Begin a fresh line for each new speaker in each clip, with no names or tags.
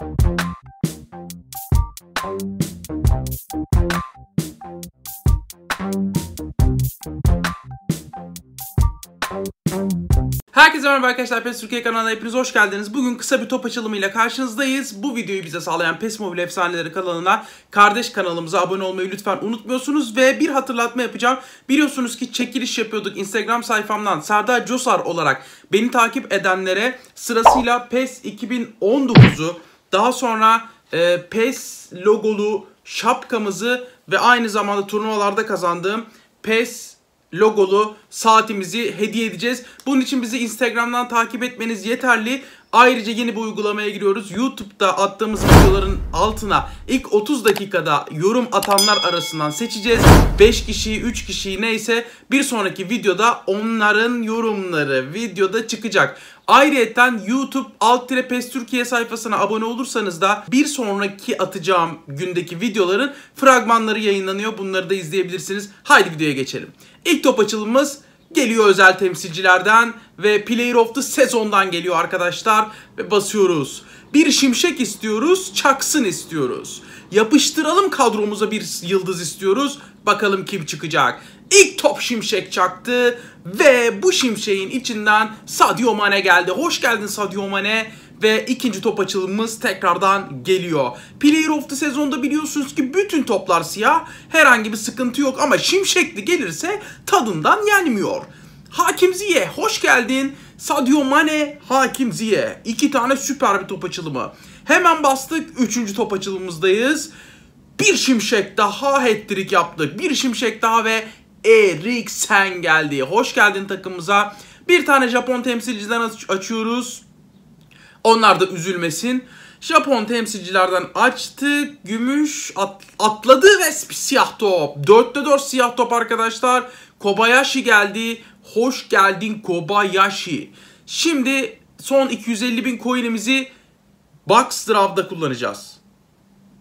Herkese merhaba arkadaşlar PES Türkiye kanalına hepiniz hoş geldiniz. Bugün kısa bir top açılımıyla karşınızdayız. Bu videoyu bize sağlayan PES Mobile Efsaneleri kanalına, kardeş kanalımıza abone olmayı lütfen unutmuyorsunuz. Ve bir hatırlatma yapacağım. Biliyorsunuz ki çekiliş yapıyorduk Instagram sayfamdan Serdar Cosar olarak beni takip edenlere sırasıyla PES 2019'u daha sonra e, PES logolu şapkamızı ve aynı zamanda turnuvalarda kazandığım PES logolu saatimizi hediye edeceğiz. Bunun için bizi Instagram'dan takip etmeniz yeterli. Ayrıca yeni bir uygulamaya giriyoruz. YouTube'da attığımız videoların altına ilk 30 dakikada yorum atanlar arasından seçeceğiz. 5 kişi, 3 kişi neyse bir sonraki videoda onların yorumları videoda çıkacak. Ayrıyeten YouTube alt tire PES Türkiye sayfasına abone olursanız da bir sonraki atacağım gündeki videoların fragmanları yayınlanıyor. Bunları da izleyebilirsiniz. Haydi videoya geçelim. İlk top açılımımız geliyor özel temsilcilerden ve Player of the Sezon'dan geliyor arkadaşlar ve basıyoruz. Bir şimşek istiyoruz, çaksın istiyoruz. Yapıştıralım kadromuza bir yıldız istiyoruz. Bakalım kim çıkacak. İlk top şimşek çaktı ve bu şimşeğin içinden Sadio Mane geldi. Hoş geldin Sadio Mane ve ikinci top açılımımız tekrardan geliyor. Player of the sezonda biliyorsunuz ki bütün toplar siyah. Herhangi bir sıkıntı yok ama şimşekli gelirse tadından yenmiyor. Hakim Ziye hoş geldin. Sadio Mane, Hakim Ziye. İki tane süper bir top açılımı. Hemen bastık. Üçüncü top açılımımızdayız. Bir şimşek daha hat-trick yaptık. Bir şimşek daha ve Eriksen geldi. Hoş geldin takımımıza. Bir tane Japon temsilciden açıyoruz. Onlar da üzülmesin. Japon temsilcilerden açtı. Gümüş at, atladı ve siyah top. 4'te 4 siyah top arkadaşlar. Kobayashi geldi. Hoş geldin Kobayashi. Şimdi son 250 bin coin'imizi box draft'da kullanacağız.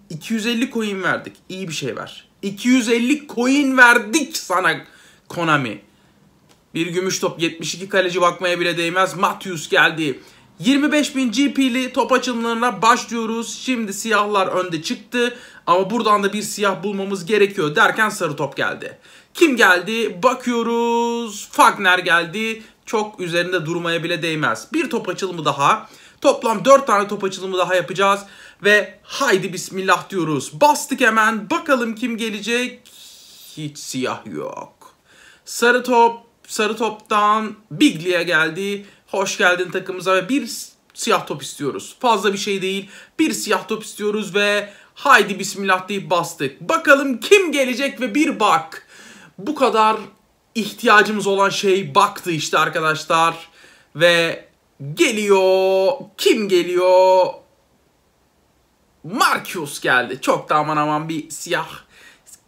250 coin verdik. İyi bir şey ver. 250 coin verdik sana Konami. Bir gümüş top 72 kaleci bakmaya bile değmez. Matthews geldi. 25.000 GP'li top açılımlarına başlıyoruz. Şimdi siyahlar önde çıktı ama buradan da bir siyah bulmamız gerekiyor derken sarı top geldi. Kim geldi? Bakıyoruz. Fagner geldi. Çok üzerinde durmaya bile değmez. Bir top açılımı daha. Toplam 4 tane top açılımı daha yapacağız. Ve haydi bismillah diyoruz. Bastık hemen. Bakalım kim gelecek? Hiç siyah yok. Sarı top. Sarı toptan Bigli'ye geldi. Hoş geldin takımıza ve bir siyah top istiyoruz. Fazla bir şey değil. Bir siyah top istiyoruz ve haydi bismillah deyip bastık. Bakalım kim gelecek ve bir bak. Bu kadar ihtiyacımız olan şey baktı işte arkadaşlar. Ve geliyor. Kim geliyor? Marcus geldi. Çok da aman aman bir siyah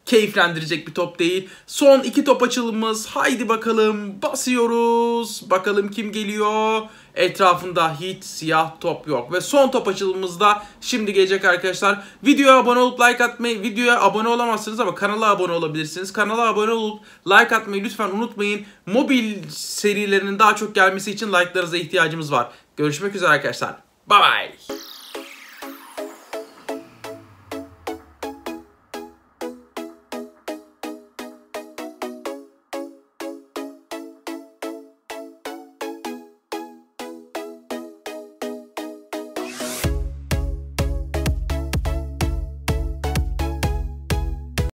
keyiflendirecek bir top değil. Son iki top açılımımız. Haydi bakalım basıyoruz. Bakalım kim geliyor. Etrafında hiç siyah top yok. Ve son top açılımımızda şimdi gelecek arkadaşlar. Videoya abone olup like atmayı, videoya abone olamazsınız ama kanala abone olabilirsiniz. Kanala abone olup like atmayı lütfen unutmayın. Mobil serilerinin daha çok gelmesi için like'larınıza ihtiyacımız var. Görüşmek üzere arkadaşlar. Bye bye.